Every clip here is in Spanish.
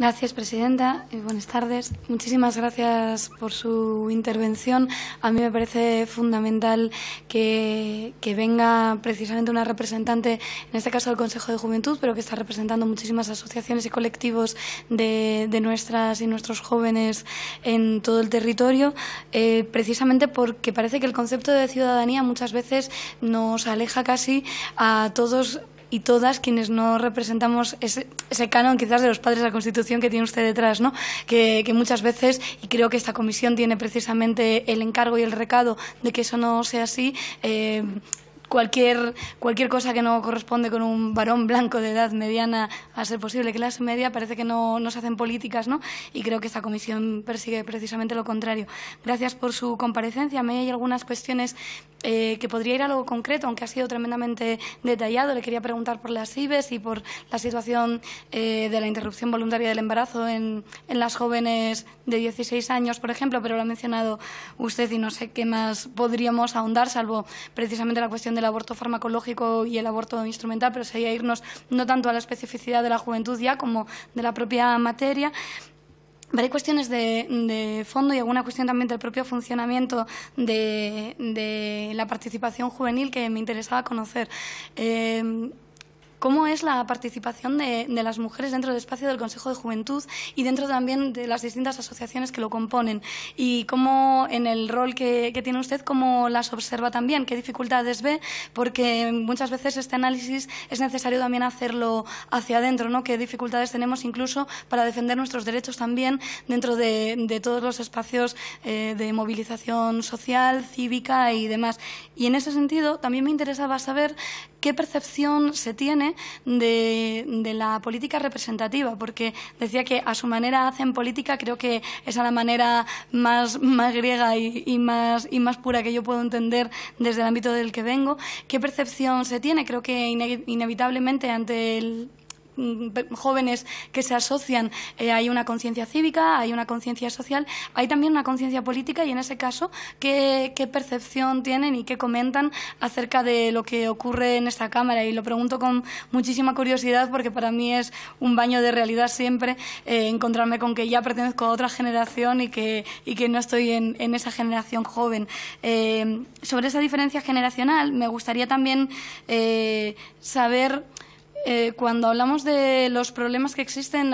Gracias, presidenta. Buenas tardes. Muchísimas gracias por su intervención. A mí me parece fundamental que, venga precisamente una representante, en este caso del Consejo de Juventud, pero que está representando muchísimas asociaciones y colectivos de, nuestras y nuestros jóvenes en todo el territorio, eh, precisamente porque parece que el concepto de ciudadanía muchas veces nos aleja casi a todos y todas quienes no representamos ese, canon quizás de los padres de la Constitución que tiene usted detrás, ¿no? Que, muchas veces, y creo que esta comisión tiene precisamente el encargo y el recado de que eso no sea así, eh, cualquier, cualquier cosa que no corresponde con un varón blanco de edad mediana, a ser posible clase media, parece que no, no se hacen políticas, ¿no? Y creo que esta comisión persigue precisamente lo contrario. Gracias por su comparecencia. Me hay algunas cuestiones eh, que podría ir a algo concreto, aunque ha sido tremendamente detallado. Le quería preguntar por las IVES y por la situación eh, de la interrupción voluntaria del embarazo en, en las jóvenes de 16 años, por ejemplo, pero lo ha mencionado usted y no sé qué más podríamos ahondar, salvo precisamente la cuestión de el aborto farmacológico y el aborto instrumental, pero sería irnos no tanto a la especificidad de la juventud ya como de la propia materia. Pero hay cuestiones de, fondo y alguna cuestión también del propio funcionamiento de, la participación juvenil que me interesaba conocer. Eh, cómo es la participación de, las mujeres dentro del espacio del Consejo de Juventud y dentro también de las distintas asociaciones que lo componen y cómo en el rol que, tiene usted, cómo las observa también, qué dificultades ve, porque muchas veces este análisis es necesario también hacerlo hacia adentro, ¿no? qué dificultades tenemos incluso para defender nuestros derechos también dentro de, todos los espacios eh, de movilización social, cívica y demás. Y en ese sentido, también me interesaba saber qué percepción se tiene de, la política representativa, porque decía que a su manera hacen política, creo que es a la manera más, griega y, más, y más pura que yo puedo entender desde el ámbito del que vengo. ¿Qué percepción se tiene? Creo que inevitablemente ante el Mm, jóvenes que se asocian, eh, hay una conciencia cívica, hay una conciencia social, hay también una conciencia política y en ese caso, ¿qué, percepción tienen y qué comentan acerca de lo que ocurre en esta Cámara? Y lo pregunto con muchísima curiosidad porque para mí es un baño de realidad siempre eh, encontrarme con que ya pertenezco a otra generación y que, y que no estoy en, esa generación joven. Eh, sobre esa diferencia generacional, me gustaría también saber eh, cuando hablamos de los problemas que existen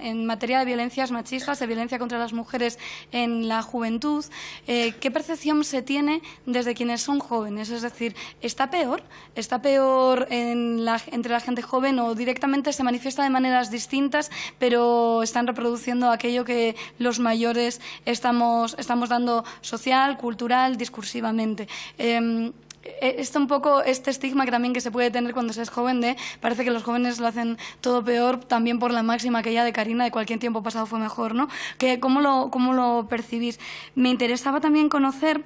en materia de violencias machistas, de violencia contra las mujeres en la juventud, eh, ¿qué percepción se tiene desde quienes son jóvenes? Es decir, ¿está peor? ¿Está peor entre la gente joven o directamente se manifiesta de maneras distintas, pero están reproduciendo aquello que los mayores estamos, dando social, cultural, discursivamente? Em, eh, esto un poco este estigma que también que se puede tener cuando se es joven de parece que los jóvenes lo hacen todo peor también por la máxima que ya de Karina de cualquier tiempo pasado fue mejor, ¿no? Que cómo lo cómo lo percibís. Me interesaba también conocer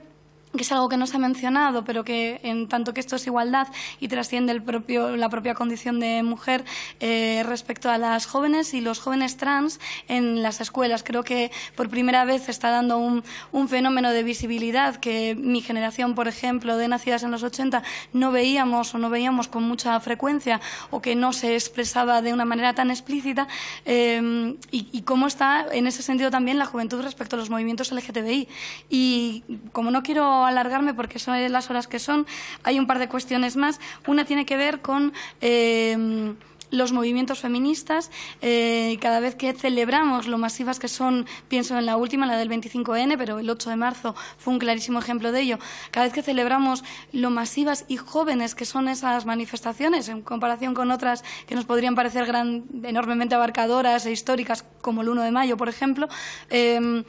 que es algo que no se ha mencionado, pero que en tanto que esto es igualdad y trasciende la propia condición de mujer eh, respecto a las jóvenes y los jóvenes trans en las escuelas. Creo que por primera vez está dando un, fenómeno de visibilidad que mi generación, por ejemplo, de nacidas en los 80, no veíamos o no veíamos con mucha frecuencia o que no se expresaba de una manera tan explícita eh, y, y cómo está en ese sentido también la juventud respecto a los movimientos LGTBI. Y como no quiero alargarme porque son las horas que son. Hay un par de cuestiones más. Una tiene que ver con eh, los movimientos feministas. Eh, cada vez que celebramos lo masivas que son, pienso en la última, la del 25N, pero el 8 de marzo fue un clarísimo ejemplo de ello. Cada vez que celebramos lo masivas y jóvenes que son esas manifestaciones, en comparación con otras que nos podrían parecer enormemente abarcadoras e históricas, como el 1 de mayo, por ejemplo, eh,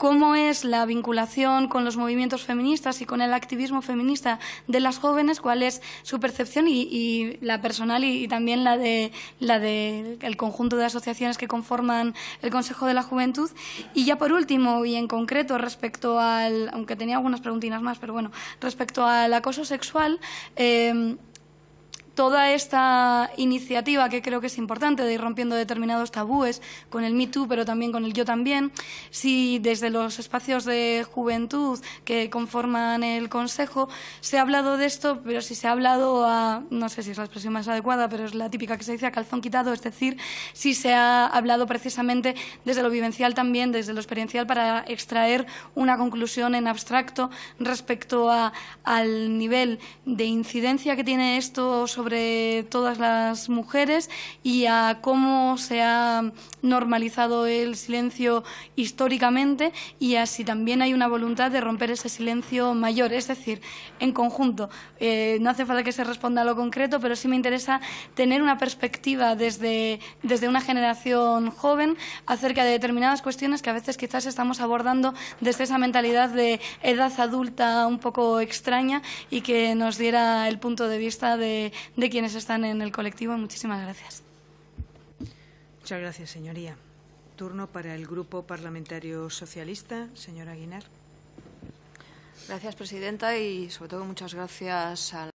cómo es la vinculación con los movimientos feministas y con el activismo feminista de las jóvenes, cuál es su percepción y, la personal y, también la de la del conjunto de asociaciones que conforman el Consejo de la Juventud. Y ya por último, y en concreto respecto al, aunque tenía algunas preguntinas más, pero bueno, respecto al acoso sexual. Eh, toda esta iniciativa que creo que es importante de ir rompiendo determinados tabúes con el Me Too, pero también con el Yo también, si desde los espacios de juventud que conforman el Consejo se ha hablado de esto, pero si se ha hablado a, no sé si es la expresión más adecuada, pero es la típica que se dice a calzón quitado, es decir, si se ha hablado precisamente desde lo vivencial también, desde lo experiencial, para extraer una conclusión en abstracto respecto al nivel de incidencia que tiene esto sobre todas las mujeres y a cómo se ha normalizado el silencio históricamente y a si también hay una voluntad de romper ese silencio mayor. Es decir, en conjunto, eh, no hace falta que se responda a lo concreto, pero sí me interesa tener una perspectiva desde, desde una generación joven acerca de determinadas cuestiones que a veces quizás estamos abordando desde esa mentalidad de edad adulta un poco extraña y que nos diera el punto de vista de, de quienes están en el colectivo. Muchísimas gracias. Muchas gracias, señoría. Turno para el Grupo Parlamentario Socialista. Señora Aguinar. Gracias, presidenta, y sobre todo muchas gracias a